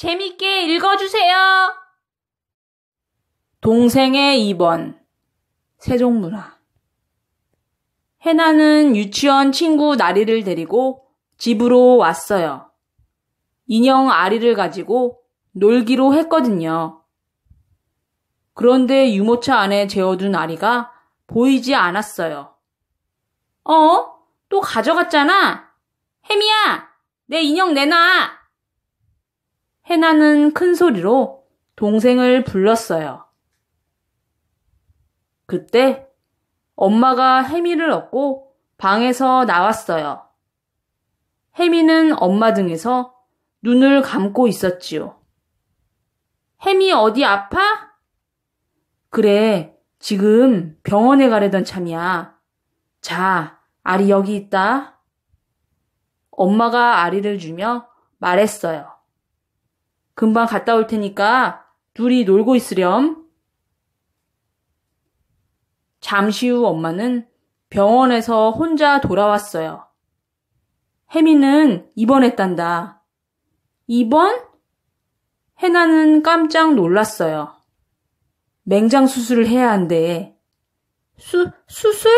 재밌게 읽어주세요. 동생의 2번. 세종문화. 해나는 유치원 친구 나리를 데리고 집으로 왔어요. 인형 아리를 가지고 놀기로 했거든요. 그런데 유모차 안에 재워둔 아리가 보이지 않았어요. 어? 또 가져갔잖아? 혜미야! 내 인형 내놔! 해나는 큰 소리로 동생을 불렀어요. 그때 엄마가 해미를 얻고 방에서 나왔어요. 해미는 엄마 등에서 눈을 감고 있었지요. 해미 어디 아파? 그래, 지금 병원에 가려던 참이야. 자, 아리 여기 있다. 엄마가 아리를 주며 말했어요. 금방 갔다 올 테니까 둘이 놀고 있으렴. 잠시 후 엄마는 병원에서 혼자 돌아왔어요. 혜미는 입원했단다. 입원? 혜나는 깜짝 놀랐어요. 맹장 수술을 해야 한대. 수, 수술?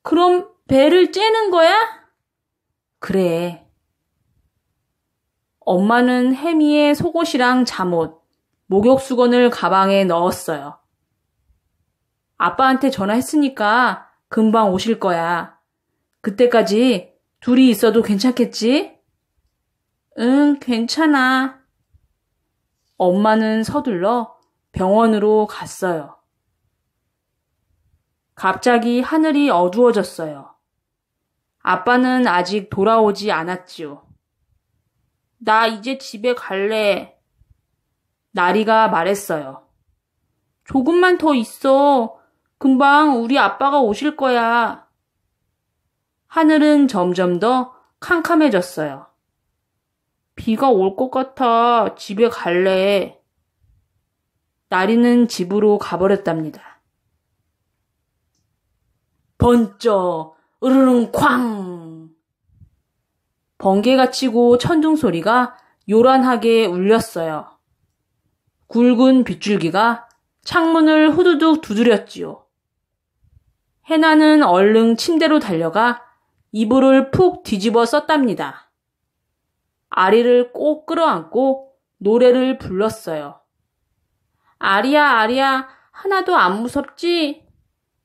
그럼 배를 째는 거야? 그래. 엄마는 혜미의 속옷이랑 잠옷, 목욕 수건을 가방에 넣었어요. 아빠한테 전화했으니까 금방 오실 거야. 그때까지 둘이 있어도 괜찮겠지? 응, 괜찮아. 엄마는 서둘러 병원으로 갔어요. 갑자기 하늘이 어두워졌어요. 아빠는 아직 돌아오지 않았지요. 나 이제 집에 갈래. 나리가 말했어요. 조금만 더 있어. 금방 우리 아빠가 오실 거야. 하늘은 점점 더 캄캄해졌어요. 비가 올 것 같아. 집에 갈래. 나리는 집으로 가버렸답니다. 번쩍, 으르릉 쾅! 번개가 치고 천둥 소리가 요란하게 울렸어요. 굵은 빗줄기가 창문을 후두둑 두드렸지요. 해나는 얼른 침대로 달려가 이불을 푹 뒤집어 썼답니다. 아리를 꼭 끌어안고 노래를 불렀어요. 아리야, 아리야, 하나도 안 무섭지?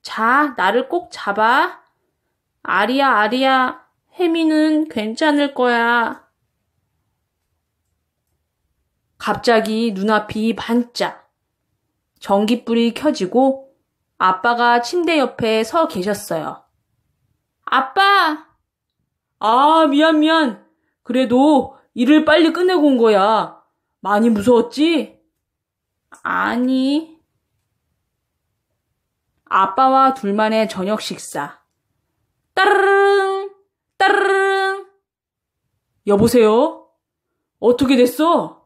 자, 나를 꼭 잡아. 아리야, 아리야, 혜미는 괜찮을 거야. 갑자기 눈앞이 반짝. 전기불이 켜지고 아빠가 침대 옆에 서 계셨어요. 아빠! 아, 미안, 미안. 그래도 일을 빨리 끝내고 온 거야. 많이 무서웠지? 아니. 아빠와 둘만의 저녁 식사. 따르릉! 따르릉. 여보세요? 어떻게 됐어?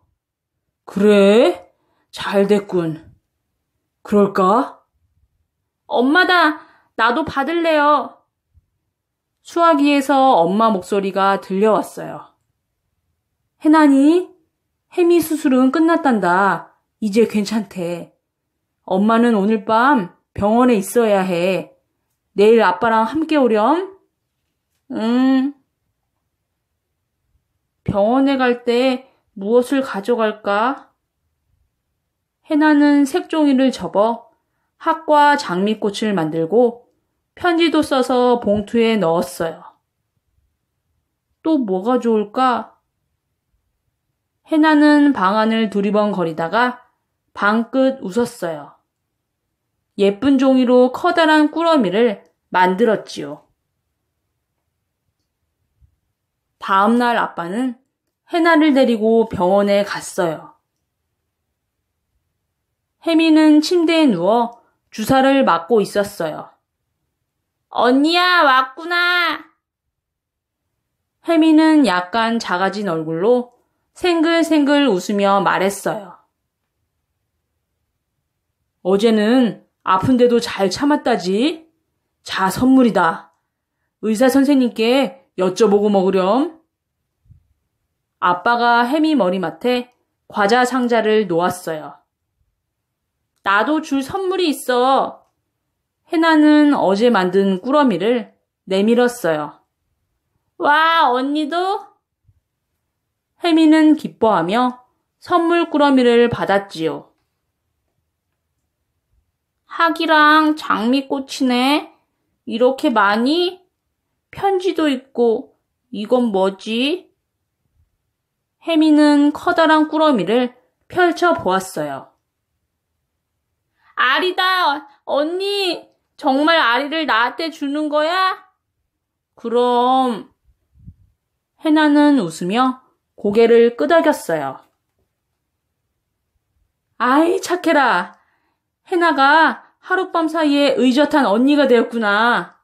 그래? 잘 됐군. 그럴까? 엄마다. 나도 받을래요. 수화기에서 엄마 목소리가 들려왔어요. 혜나니혜미 수술은 끝났단다. 이제 괜찮대. 엄마는 오늘 밤 병원에 있어야 해. 내일 아빠랑 함께 오렴. 응. 병원에 갈 때 무엇을 가져갈까? 해나는 색종이를 접어 학과 장미꽃을 만들고 편지도 써서 봉투에 넣었어요. 또 뭐가 좋을까? 해나는 방 안을 두리번거리다가 방 끝 웃었어요. 예쁜 종이로 커다란 꾸러미를 만들었지요. 다음날 아빠는 해나를 데리고 병원에 갔어요. 혜미는 침대에 누워 주사를 맞고 있었어요. 언니야, 왔구나! 혜미는 약간 작아진 얼굴로 생글생글 웃으며 말했어요. 어제는 아픈데도 잘 참았다지? 자, 선물이다. 의사 선생님께 여쭤보고 먹으렴. 아빠가 해미 머리맡에 과자 상자를 놓았어요. 나도 줄 선물이 있어. 해나는 어제 만든 꾸러미를 내밀었어요. 와, 언니도? 해미는 기뻐하며 선물 꾸러미를 받았지요. 학이랑 장미꽃이네. 이렇게 많이? 편지도 있고, 이건 뭐지? 해미는 커다란 꾸러미를 펼쳐 보았어요. 아리다 언니! 정말 아리를 나한테 주는 거야? 그럼. 해나는 웃으며 고개를 끄덕였어요. 아이, 착해라. 해나가 하룻밤 사이에 의젓한 언니가 되었구나.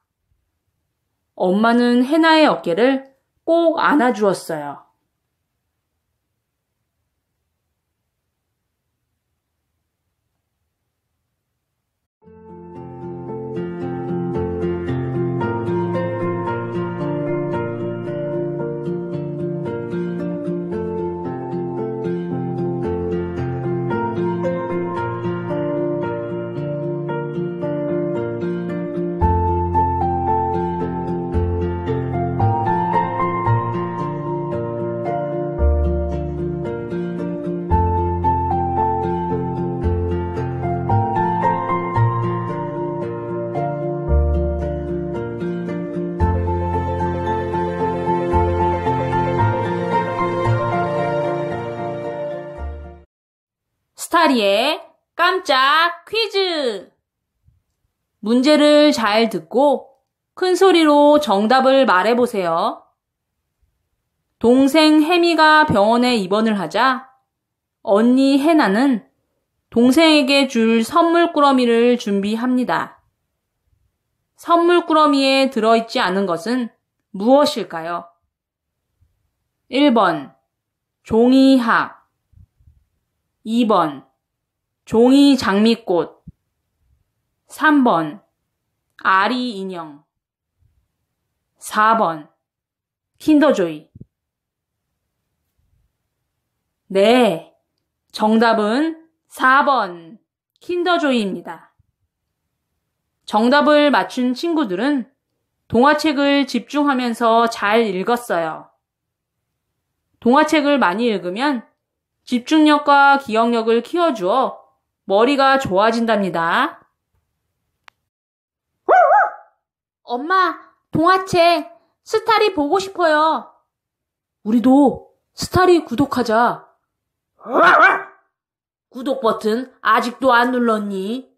엄마는 해나의 어깨를 꼭 안아주었어요. 울타리의 깜짝 퀴즈! 문제를 잘 듣고 큰 소리로 정답을 말해보세요. 동생 혜미가 병원에 입원을 하자 언니 혜나는 동생에게 줄 선물 꾸러미를 준비합니다. 선물 꾸러미에 들어있지 않은 것은 무엇일까요? 1번 종이학 2번 종이 장미꽃 3번 아리 인형 4번 킨더조이 네, 정답은 4번 킨더조이입니다. 정답을 맞춘 친구들은 동화책을 집중하면서 잘 읽었어요. 동화책을 많이 읽으면 집중력과 기억력을 키워주어 머리가 좋아진답니다. 엄마, 동화책 스타리 보고 싶어요. 우리도 스타리 구독하자. 구독 버튼 아직도 안 눌렀니?